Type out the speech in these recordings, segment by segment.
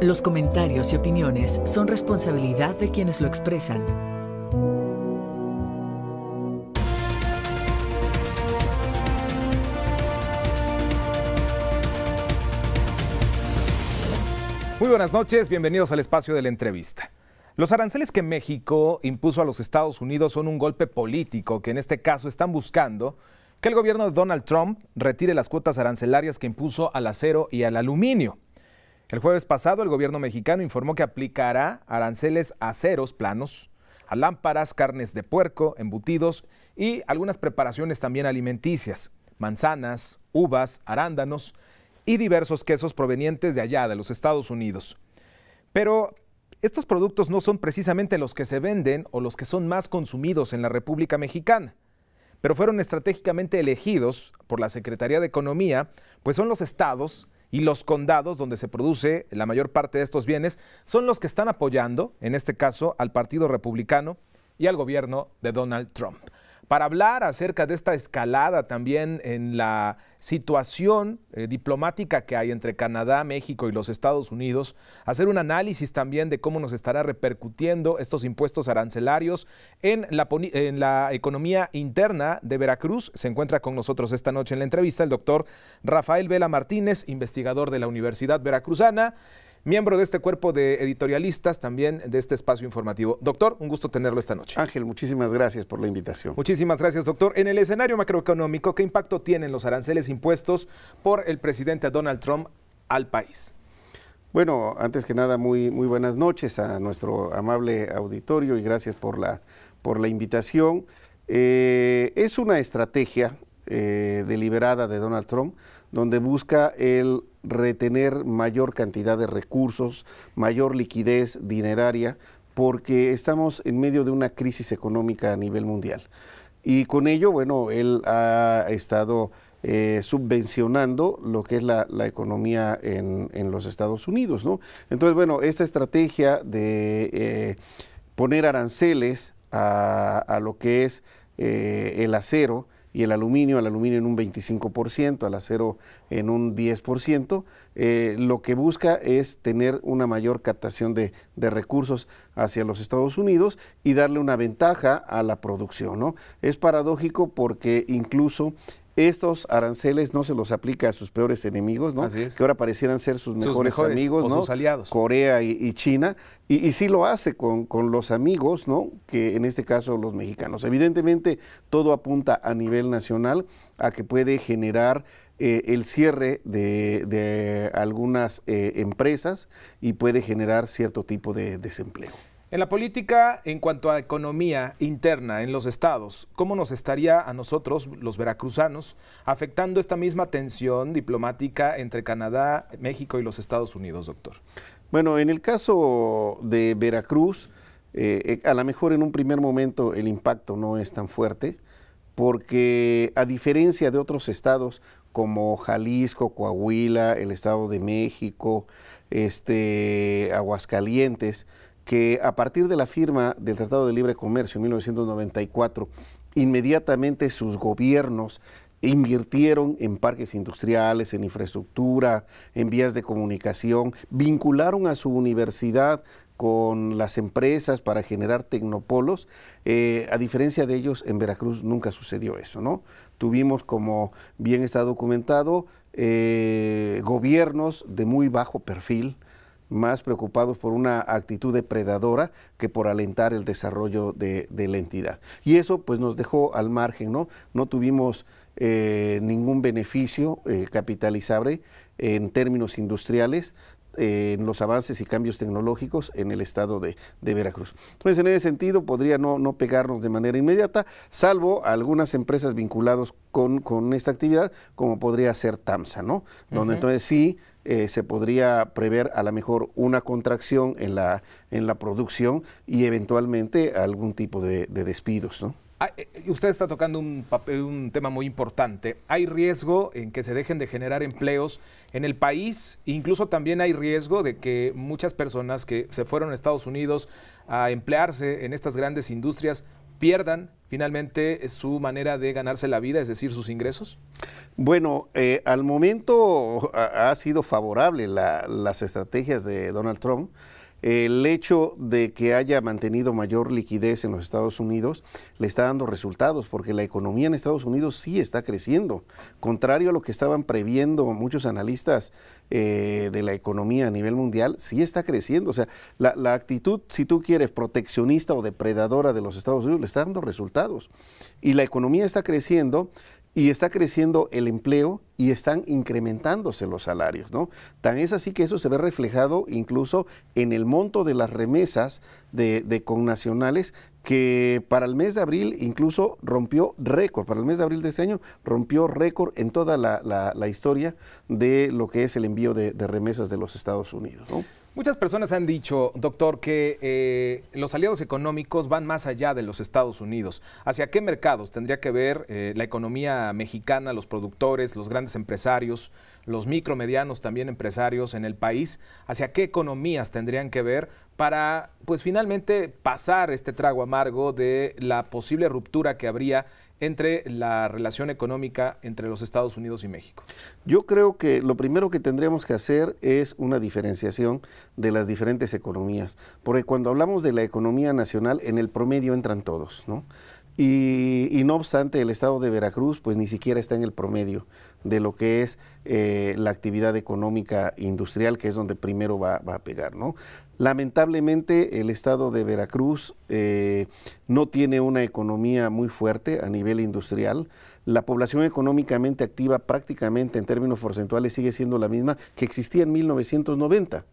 Los comentarios y opiniones son responsabilidad de quienes lo expresan. Muy buenas noches, bienvenidos al espacio de la entrevista. Los aranceles que México impuso a los Estados Unidos son un golpe político que en este caso están buscando que el gobierno de Donald Trump retire las cuotas arancelarias que impuso al acero y al aluminio. El jueves pasado, el gobierno mexicano informó que aplicará aranceles a ceros planos, a lámparas, carnes de puerco, embutidos y algunas preparaciones también alimenticias, manzanas, uvas, arándanos y diversos quesos provenientes de allá, de los Estados Unidos. Pero estos productos no son precisamente los que se venden o los que son más consumidos en la República Mexicana, pero fueron estratégicamente elegidos por la Secretaría de Economía, pues son los estados y los condados donde se produce la mayor parte de estos bienes son los que están apoyando, en este caso, al Partido Republicano y al gobierno de Donald Trump para hablar acerca de esta escalada también en la situación eh, diplomática que hay entre Canadá, México y los Estados Unidos, hacer un análisis también de cómo nos estará repercutiendo estos impuestos arancelarios en la economía interna de Veracruz. Se encuentra con nosotros esta noche en la entrevista el doctor Rafael Vela Martínez, investigador de la Universidad Veracruzana miembro de este cuerpo de editorialistas también de este espacio informativo. Doctor, un gusto tenerlo esta noche. Ángel, muchísimas gracias por la invitación. Muchísimas gracias, doctor. En el escenario macroeconómico, ¿qué impacto tienen los aranceles impuestos por el presidente Donald Trump al país? Bueno, antes que nada, muy, muy buenas noches a nuestro amable auditorio y gracias por la, por la invitación. Eh, es una estrategia eh, deliberada de Donald Trump, donde busca el retener mayor cantidad de recursos, mayor liquidez dineraria, porque estamos en medio de una crisis económica a nivel mundial. Y con ello, bueno, él ha estado eh, subvencionando lo que es la, economía en, los Estados Unidos, ¿no? Entonces, bueno, esta estrategia de eh, poner aranceles a, lo que es el acero, y el aluminio, al aluminio en un 25%, al acero en un 10%, eh, lo que busca es tener una mayor captación de, de, recursos hacia los Estados Unidos y darle una ventaja a la producción. ¿no? Es paradójico porque incluso estos aranceles no se los aplica a sus peores enemigos, ¿no? Que ahora parecieran ser sus mejores, amigos, aliados. Corea y, China. Y, sí lo hace con, los amigos, ¿no? Que en este caso los mexicanos. Evidentemente, todo apunta a nivel nacional a que puede generar eh, el cierre de, algunas eh, empresas y puede generar cierto tipo de desempleo. En la política, en cuanto a economía interna en los estados, ¿cómo nos estaría a nosotros, los veracruzanos, afectando esta misma tensión diplomática entre Canadá, México y los Estados Unidos, doctor? Bueno, en el caso de Veracruz, eh, eh, a lo mejor en un primer momento el impacto no es tan fuerte, porque a diferencia de otros estados como Jalisco, Coahuila, el Estado de México, este, Aguascalientes, que a partir de la firma del Tratado de Libre Comercio en 1994, inmediatamente sus gobiernos invirtieron en parques industriales, en infraestructura, en vías de comunicación, vincularon a su universidad con las empresas para generar tecnopolos. Eh, a diferencia de ellos, en Veracruz nunca sucedió eso, ¿no? Tuvimos, como bien está documentado, eh, gobiernos de muy bajo perfil, más preocupados por una actitud depredadora que por alentar el desarrollo de, la entidad. Y eso pues nos dejó al margen, ¿no? No tuvimos eh, ningún beneficio eh, capitalizable en términos industriales, en los avances y cambios tecnológicos en el estado de, Veracruz. Entonces, en ese sentido, podría no, pegarnos de manera inmediata, salvo algunas empresas vinculadas con, esta actividad, como podría ser TAMSA, ¿no? Donde entonces sí eh, se podría prever a lo mejor una contracción en la, en la producción y eventualmente algún tipo de, de despidos, ¿no? Ah, eh, eh, usted está tocando un, tema muy importante. Hay riesgo en que se dejen de generar empleos en el país, incluso también hay riesgo de que muchas personas que se fueron a Estados Unidos a emplearse en estas grandes industrias pierdan finalmente eh, su manera de ganarse la vida, es decir, sus ingresos? Bueno, al momento ha, sido favorable las estrategias de Donald Trump el hecho de que haya mantenido mayor liquidez en los Estados Unidos le está dando resultados porque la economía en Estados Unidos sí está creciendo, contrario a lo que estaban previendo muchos analistas eh, de la economía a nivel mundial, sí está creciendo. O sea, la, la actitud, si tú quieres, proteccionista o depredadora de los Estados Unidos le está dando resultados. Y la economía está creciendo y está creciendo el empleo y están incrementándose los salarios, ¿no? Tan es así que eso se ve reflejado incluso en el monto de las remesas de, de connacionales que para el mes de abril incluso rompió récord, para el mes de abril de este año rompió récord en toda la, la, historia de lo que es el envío de, de remesas de los Estados Unidos, ¿no? Muchas personas han dicho, doctor, que eh, los aliados económicos van más allá de los Estados Unidos. ¿Hacia qué mercados tendría que ver eh, la economía mexicana, los productores, los grandes empresarios, los micro, medianos también empresarios en el país? ¿Hacia qué economías tendrían que ver para, pues finalmente, pasar este trago amargo de la posible ruptura que habría entre la relación económica entre los Estados Unidos y México? Yo creo que lo primero que tendríamos que hacer es una diferenciación de las diferentes economías, porque cuando hablamos de la economía nacional, en el promedio entran todos, ¿no? Y, no obstante, el estado de Veracruz pues ni siquiera está en el promedio de lo que es eh, la actividad económica industrial, que es donde primero va, a pegar. ¿no? Lamentablemente, el estado de Veracruz eh, no tiene una economía muy fuerte a nivel industrial. La población económicamente activa prácticamente en términos porcentuales sigue siendo la misma que existía en 1990.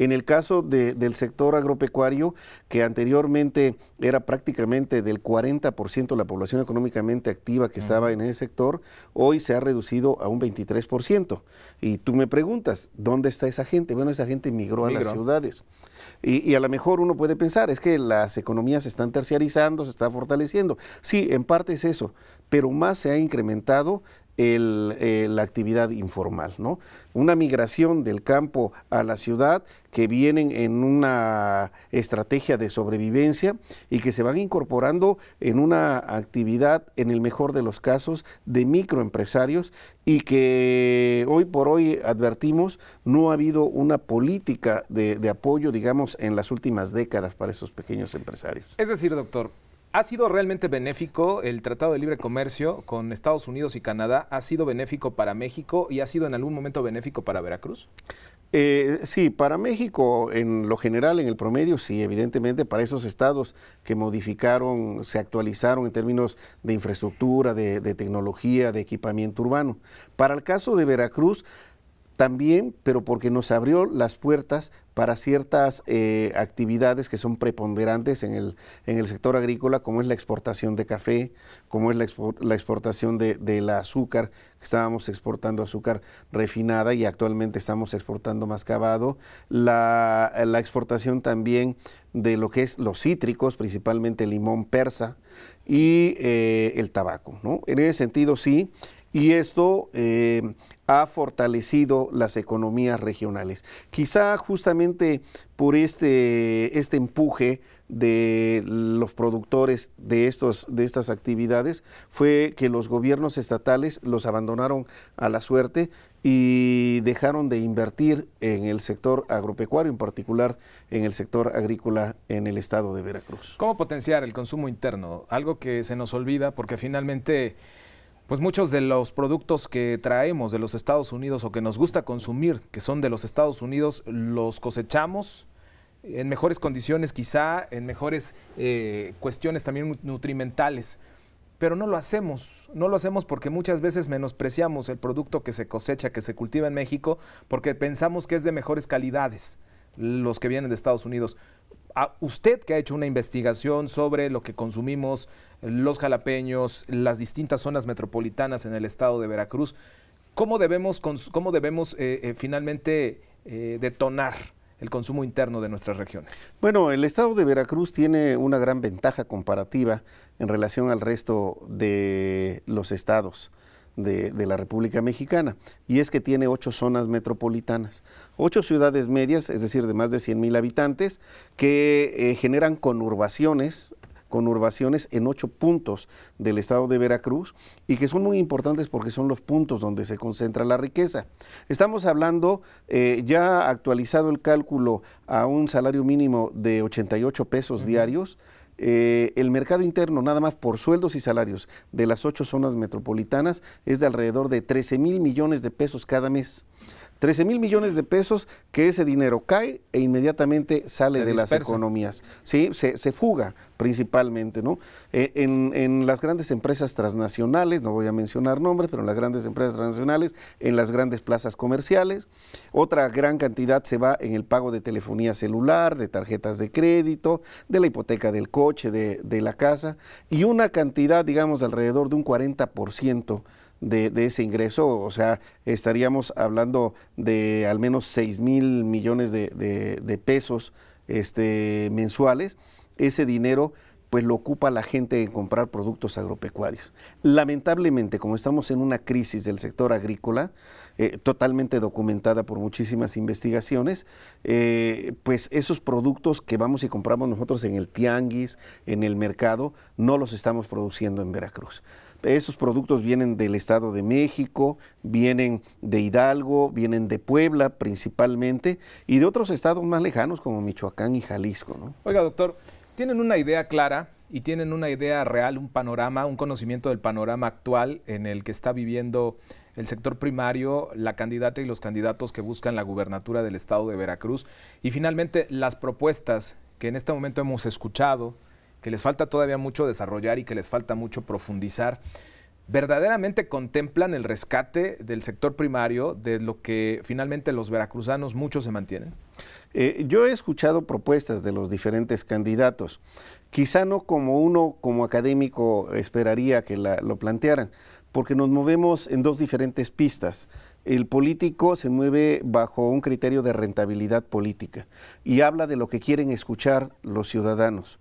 En el caso del sector agropecuario, que anteriormente era prácticamente del 40% de la población económicamente activa que estaba en ese sector, hoy se ha reducido a un 23%. Y tú me preguntas, ¿dónde está esa gente? Bueno, esa gente migró, a las ciudades. Y, a lo mejor uno puede pensar, es que las economías se están terciarizando, se está fortaleciendo. Sí, en parte es eso, pero más se ha incrementado el, eh, la actividad informal, ¿no? Una migración del campo a la ciudad que vienen en una estrategia de sobrevivencia y que se van incorporando en una actividad, en el mejor de los casos, de microempresarios y que hoy por hoy advertimos no ha habido una política de, de apoyo, digamos, en las últimas décadas para esos pequeños empresarios. Es decir, doctor, ¿Ha sido realmente benéfico el Tratado de Libre Comercio con Estados Unidos y Canadá? ¿Ha sido benéfico para México y ha sido en algún momento benéfico para Veracruz? Eh, sí, para México en lo general, en el promedio, sí, evidentemente para esos estados que modificaron, se actualizaron en términos de infraestructura, de tecnología, de equipamiento urbano. Para el caso de Veracruz, también, pero porque nos abrió las puertas para ciertas eh, actividades que son preponderantes en el, en el sector agrícola, como es la exportación de café, como es la, exportación de, la azúcar, que estábamos exportando azúcar refinada y actualmente estamos exportando más la, la exportación también de lo que es los cítricos, principalmente limón persa y eh, el tabaco. ¿no? En ese sentido, sí, y esto eh, ha fortalecido las economías regionales. Quizá justamente por este, este empuje de los productores de, estos, de estas actividades fue que los gobiernos estatales los abandonaron a la suerte y dejaron de invertir en el sector agropecuario, en particular en el sector agrícola en el estado de Veracruz. ¿Cómo potenciar el consumo interno? Algo que se nos olvida porque finalmente pues muchos de los productos que traemos de los Estados Unidos o que nos gusta consumir, que son de los Estados Unidos, los cosechamos en mejores condiciones quizá, en mejores eh, cuestiones también nutrimentales. Pero no lo hacemos, no lo hacemos porque muchas veces menospreciamos el producto que se cosecha, que se cultiva en México, porque pensamos que es de mejores calidades los que vienen de Estados Unidos usted que ha hecho una investigación sobre lo que consumimos los jalapeños, las distintas zonas metropolitanas en el estado de Veracruz, ¿cómo debemos, eh, eh, finalmente eh, detonar el consumo interno de nuestras regiones? Bueno, el estado de Veracruz tiene una gran ventaja comparativa en relación al resto de los estados de, la República Mexicana, y es que tiene ocho zonas metropolitanas, ocho ciudades medias, es decir, de más de 100.000 mil habitantes, que eh, generan conurbaciones conurbaciones en ocho puntos del estado de Veracruz y que son muy importantes porque son los puntos donde se concentra la riqueza. Estamos hablando, eh, ya actualizado el cálculo, a un salario mínimo de 88 pesos diarios, eh, el mercado interno, nada más por sueldos y salarios de las ocho zonas metropolitanas, es de alrededor de 13 mil millones de pesos cada mes. 13 mil millones de pesos que ese dinero cae e inmediatamente sale de las economías. se, fuga principalmente, ¿no? Eh, en, las grandes empresas transnacionales, no voy a mencionar nombres, pero en las grandes empresas transnacionales, en las grandes plazas comerciales. Otra gran cantidad se va en el pago de telefonía celular, de tarjetas de crédito, de la hipoteca del coche, de, de la casa, y una cantidad, digamos, alrededor de un 40% de, ese ingreso, o sea, estaríamos hablando de al menos 6 mil millones de, pesos este, mensuales. Ese dinero pues lo ocupa la gente en comprar productos agropecuarios. Lamentablemente, como estamos en una crisis del sector agrícola, eh, totalmente documentada por muchísimas investigaciones, eh, pues esos productos que vamos y compramos nosotros en el tianguis, en el mercado, no los estamos produciendo en Veracruz. Esos productos vienen del Estado de México, vienen de Hidalgo, vienen de Puebla principalmente y de otros estados más lejanos como Michoacán y Jalisco. ¿no? Oiga, doctor, ¿tienen una idea clara y tienen una idea real, un panorama, un conocimiento del panorama actual en el que está viviendo el sector primario, la candidata y los candidatos que buscan la gubernatura del estado de Veracruz y finalmente las propuestas que en este momento hemos escuchado que les falta todavía mucho desarrollar y que les falta mucho profundizar, verdaderamente contemplan el rescate del sector primario, de lo que finalmente los veracruzanos muchos se mantienen? Eh, yo he escuchado propuestas de los diferentes candidatos, quizá no como uno como académico esperaría que lo plantearan, porque nos movemos en dos diferentes pistas. El político se mueve bajo un criterio de rentabilidad política y habla de lo que quieren escuchar los ciudadanos.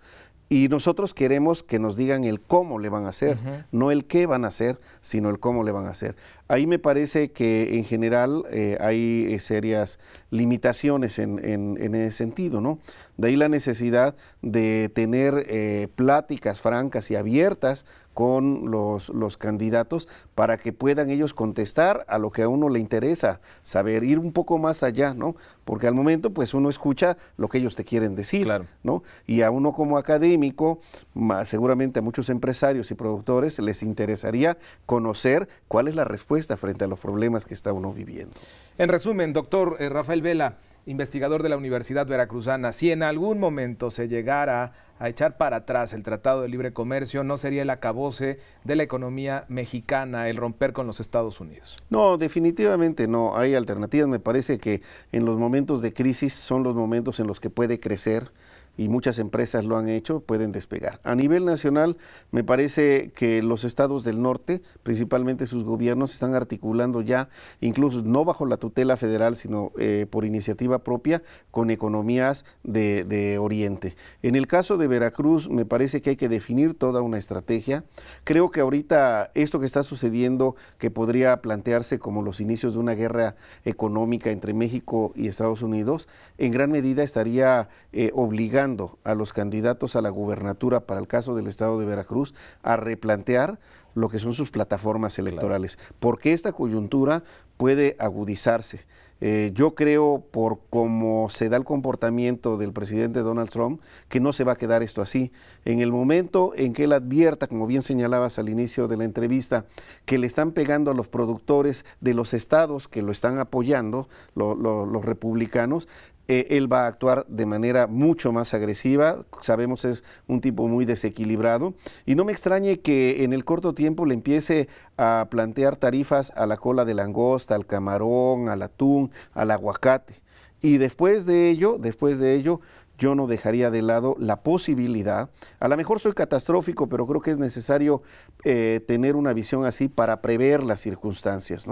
Y nosotros queremos que nos digan el cómo le van a hacer, no el qué van a hacer, sino el cómo le van a hacer. Ahí me parece que en general eh, hay eh, serias limitaciones en, en, en, ese sentido, ¿no? De ahí la necesidad de tener eh, pláticas francas y abiertas con los, los, candidatos para que puedan ellos contestar a lo que a uno le interesa saber, ir un poco más allá, ¿no? Porque al momento pues uno escucha lo que ellos te quieren decir, ¿no? Y a uno como académico, seguramente a muchos empresarios y productores les interesaría conocer cuál es la respuesta frente a los problemas que está uno viviendo. En resumen, doctor eh, Rafael Vela, investigador de la Universidad Veracruzana, si en algún momento se llegara a echar para atrás el Tratado de Libre Comercio, ¿no sería el acabose de la economía mexicana el romper con los Estados Unidos? No, definitivamente no. Hay alternativas. Me parece que en los momentos de crisis son los momentos en los que puede crecer y muchas empresas lo han hecho, pueden despegar. A nivel nacional, me parece que los estados del norte, principalmente sus gobiernos, están articulando ya, incluso no bajo la tutela federal, sino eh, por iniciativa propia, con economías de, Oriente. En el caso de Veracruz, me parece que hay que definir toda una estrategia. Creo que ahorita esto que está sucediendo, que podría plantearse como los inicios de una guerra económica entre México y Estados Unidos, en gran medida estaría eh, obligando a los candidatos a la gubernatura para el caso del estado de Veracruz a replantear lo que son sus plataformas electorales, porque esta coyuntura puede agudizarse. Eh, yo creo, por cómo se da el comportamiento del presidente Donald Trump, que no se va a quedar esto así. En el momento en que él advierta, como bien señalabas al inicio de la entrevista, que le están pegando a los productores de los estados que lo están apoyando, los republicanos, eh, él va a actuar de manera mucho más agresiva, sabemos es un tipo muy desequilibrado, y no me extrañe que en el corto tiempo le empiece a plantear tarifas a la cola de langosta, al camarón, al atún, al aguacate. Y después de ello, después de ello, yo no dejaría de lado la posibilidad, a lo mejor soy catastrófico, pero creo que es necesario eh, tener una visión así para prever las circunstancias,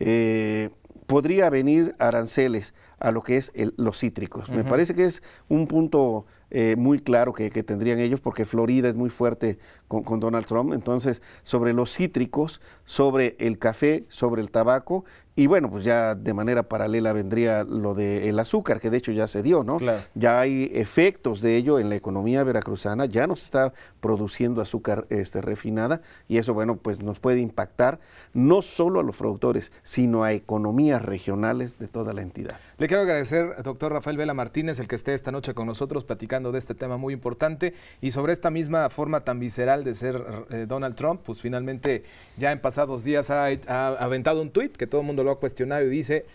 eh, podría venir aranceles a lo que es los cítricos. Me parece que es un punto eh, muy claro que, tendrían ellos, porque Florida es muy fuerte con, Donald Trump. Entonces, sobre los cítricos, sobre el café, sobre el tabaco, y bueno, pues ya de manera paralela vendría lo del azúcar, que de hecho ya se dio, ¿no? Claro. Ya hay efectos de ello en la economía veracruzana, ya nos está produciendo azúcar este, refinada, y eso, bueno, pues nos puede impactar no solo a los productores, sino a economías regionales de toda la entidad quiero agradecer, al doctor Rafael Vela Martínez, el que esté esta noche con nosotros platicando de este tema muy importante y sobre esta misma forma tan visceral de ser eh, Donald Trump, pues finalmente ya en pasados días ha, ha aventado un tuit que todo el mundo lo ha cuestionado y dice,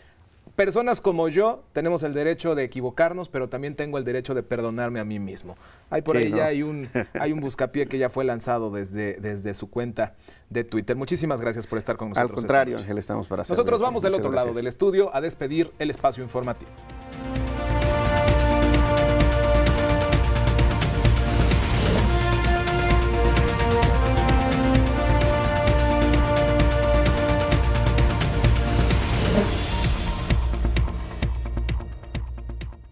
personas como yo tenemos el derecho de equivocarnos, pero también tengo el derecho de perdonarme a mí mismo. Hay por ahí ya hay un, hay un buscapié que ya fue lanzado desde, desde su cuenta de Twitter. Muchísimas gracias por estar con nosotros. Al contrario, Ángel, estamos para Nosotros vamos del otro lado del estudio a despedir el espacio informativo.